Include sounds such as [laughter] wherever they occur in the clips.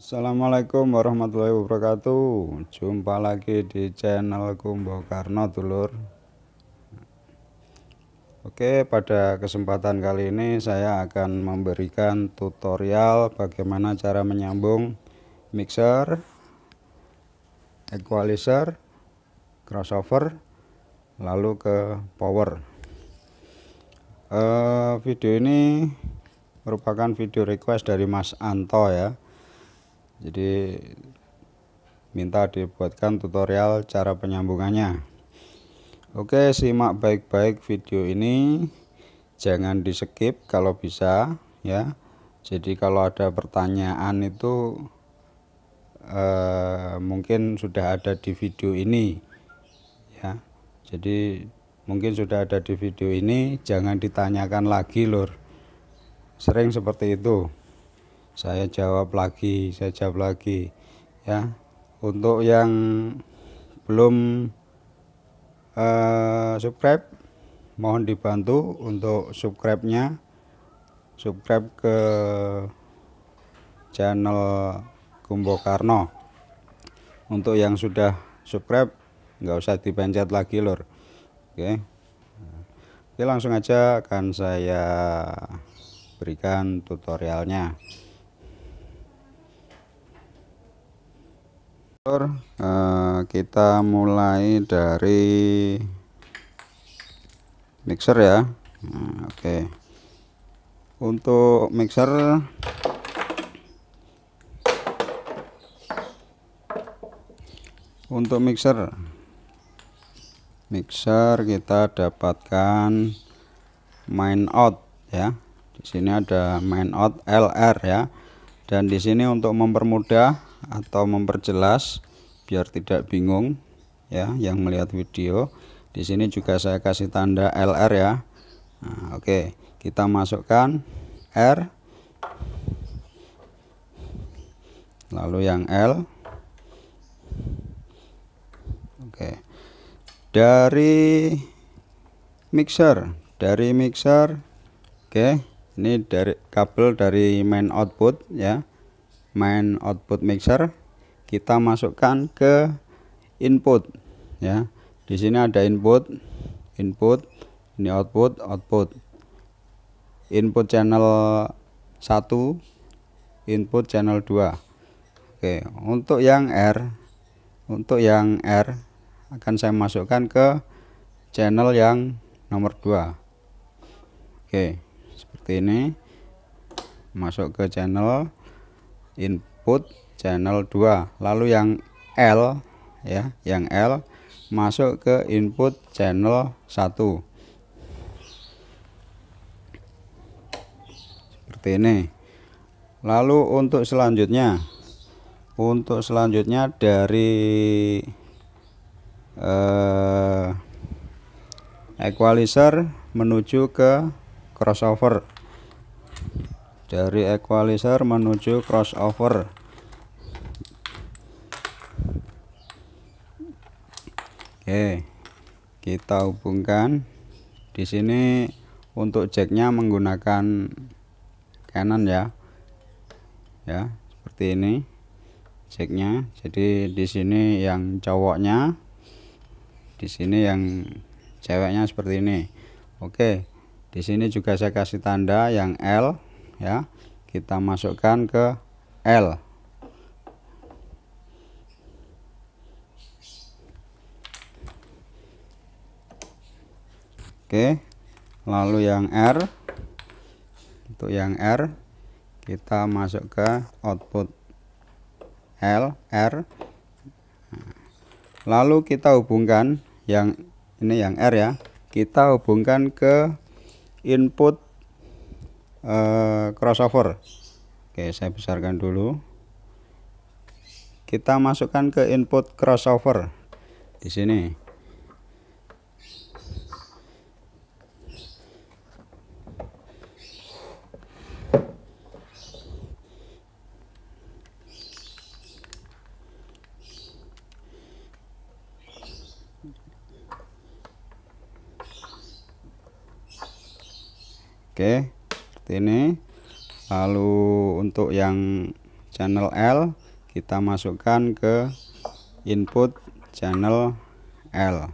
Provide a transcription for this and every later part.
Assalamualaikum warahmatullahi wabarakatuh Jumpa lagi di channel Kumbo Karno Dulur Oke pada kesempatan kali ini saya akan memberikan tutorial bagaimana cara menyambung mixer equalizer crossover lalu ke power uh, video ini merupakan video request dari Mas Anto ya jadi minta dibuatkan tutorial cara penyambungannya oke simak baik-baik video ini jangan di skip kalau bisa ya jadi kalau ada pertanyaan itu eh, mungkin sudah ada di video ini ya jadi mungkin sudah ada di video ini jangan ditanyakan lagi lur sering seperti itu saya jawab lagi saya jawab lagi ya untuk yang belum uh, subscribe mohon dibantu untuk subscribe nya subscribe ke channel Kumbo Karno untuk yang sudah subscribe nggak usah dipencet lagi lor oke okay. oke langsung aja akan saya berikan tutorialnya uh, kita mulai dari mixer ya. Nah, Oke. Okay. Untuk mixer Untuk mixer mixer kita dapatkan main out ya. Di sini ada main out LR ya. Dan di sini untuk mempermudah atau memperjelas biar tidak bingung ya yang melihat video di sini juga saya kasih tanda LR ya nah, oke kita masukkan R lalu yang L oke dari mixer dari mixer oke ini dari kabel dari main output ya main output mixer kita masukkan ke input ya di sini ada input input ini output output input channel 1 input channel 2 oke untuk yang R untuk yang R akan saya masukkan ke channel yang nomor 2 oke seperti ini masuk ke channel input channel 2 lalu yang L ya yang L masuk ke input channel 1 seperti ini lalu untuk selanjutnya untuk selanjutnya dari eh, equalizer menuju ke crossover dari equalizer menuju crossover oke kita hubungkan di sini untuk jacknya menggunakan Canon ya ya seperti ini jacknya jadi di sini yang cowoknya di sini yang ceweknya seperti ini oke di sini juga saya kasih tanda yang L ya kita masukkan ke L Oke lalu yang R untuk yang R kita masuk ke output L R lalu kita hubungkan yang ini yang R ya kita hubungkan ke input Eh, crossover oke saya besarkan dulu kita masukkan ke input crossover di sini Oke. Okay seperti ini lalu untuk yang channel L kita masukkan ke input channel L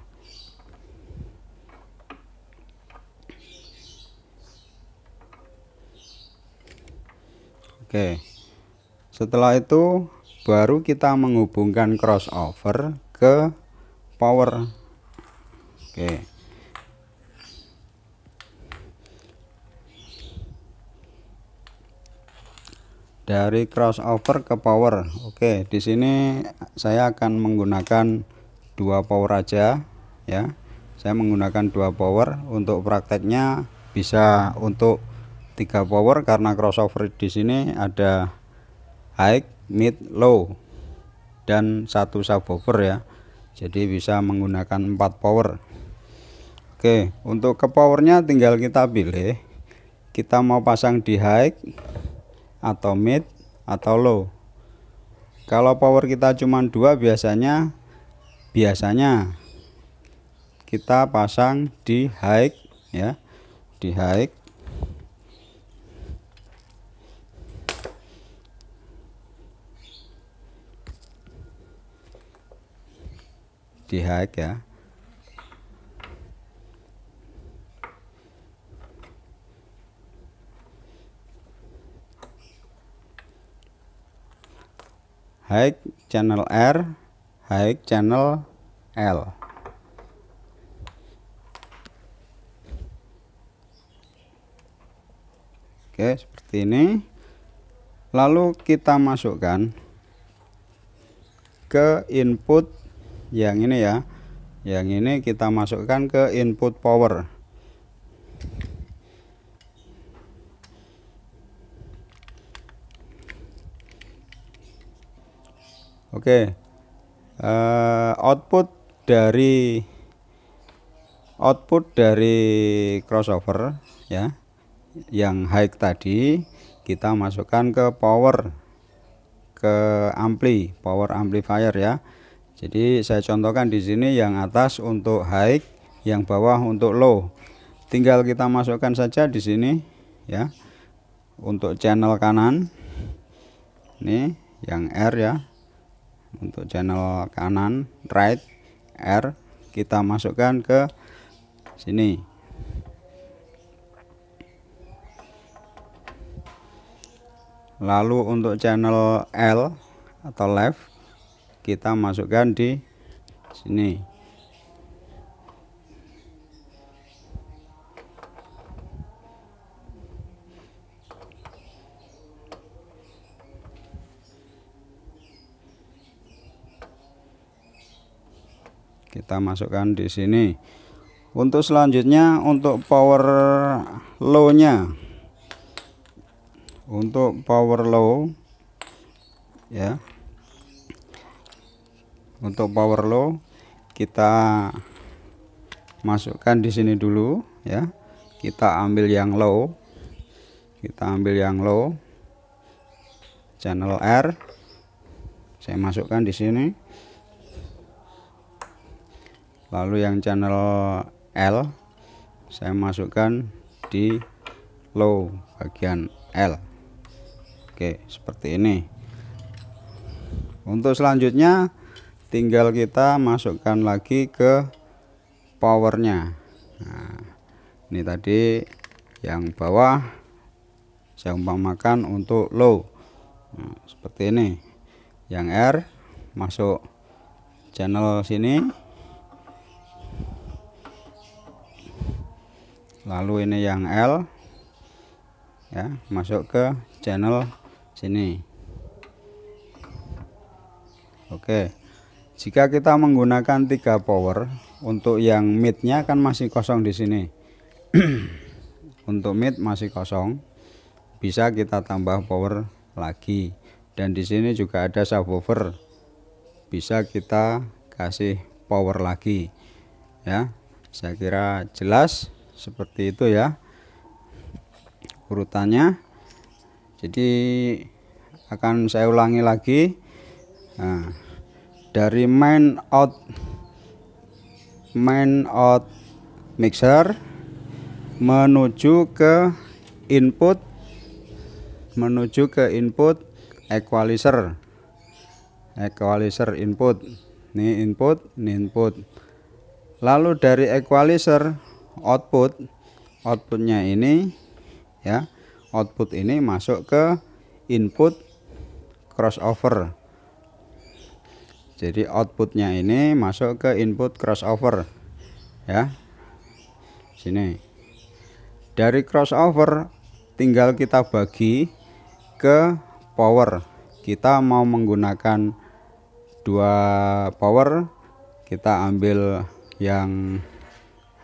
Oke setelah itu baru kita menghubungkan crossover ke power Oke okay. dari crossover ke power oke di sini saya akan menggunakan dua power aja ya saya menggunakan dua power untuk prakteknya bisa untuk tiga power karena crossover di sini ada high mid low dan satu subwoofer ya jadi bisa menggunakan empat power Oke untuk ke powernya tinggal kita pilih kita mau pasang di high atau mid atau low kalau power kita cuma dua biasanya biasanya kita pasang di high ya di high di high ya high channel R, high channel L. Oke, seperti ini. Lalu kita masukkan ke input yang ini ya. Yang ini kita masukkan ke input power. Oke. Uh, output dari output dari crossover ya yang high tadi kita masukkan ke power ke ampli power amplifier ya jadi saya contohkan di sini yang atas untuk high yang bawah untuk low tinggal kita masukkan saja di sini ya untuk channel kanan ini yang R ya untuk channel kanan right R kita masukkan ke sini lalu untuk channel L atau left kita masukkan di sini kita masukkan di sini untuk selanjutnya untuk power low nya untuk power low ya untuk power low kita masukkan di sini dulu ya kita ambil yang low kita ambil yang low channel R saya masukkan di sini lalu yang channel L saya masukkan di low bagian L Oke seperti ini untuk selanjutnya tinggal kita masukkan lagi ke powernya nah, ini tadi yang bawah saya umpamakan untuk low nah, seperti ini yang R masuk channel sini lalu ini yang L ya masuk ke channel sini Oke jika kita menggunakan tiga power untuk yang midnya kan masih kosong di sini [clears throat] untuk mid masih kosong bisa kita tambah power lagi dan di sini juga ada subwoofer bisa kita kasih power lagi ya saya kira jelas seperti itu ya urutannya jadi akan saya ulangi lagi nah, dari main out main out mixer menuju ke input menuju ke input equalizer equalizer input ini input ini input lalu dari equalizer output outputnya ini ya output ini masuk ke input crossover jadi outputnya ini masuk ke input crossover ya sini dari crossover tinggal kita bagi ke power kita mau menggunakan dua power kita ambil yang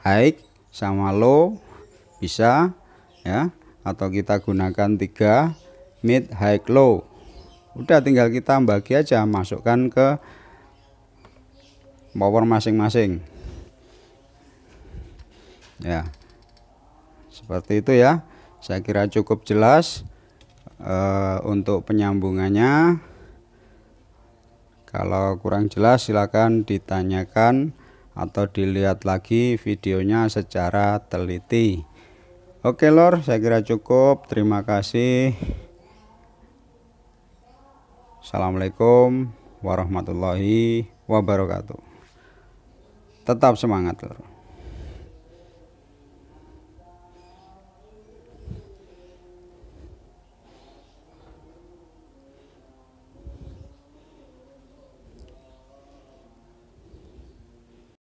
high sama low bisa ya atau kita gunakan tiga mid high low udah tinggal kita bagi aja masukkan ke power masing-masing ya seperti itu ya saya kira cukup jelas e, untuk penyambungannya kalau kurang jelas silakan ditanyakan atau dilihat lagi videonya secara teliti. Oke lor, saya kira cukup. Terima kasih. Assalamualaikum warahmatullahi wabarakatuh. Tetap semangat lor.